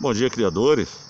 Bom dia, criadores.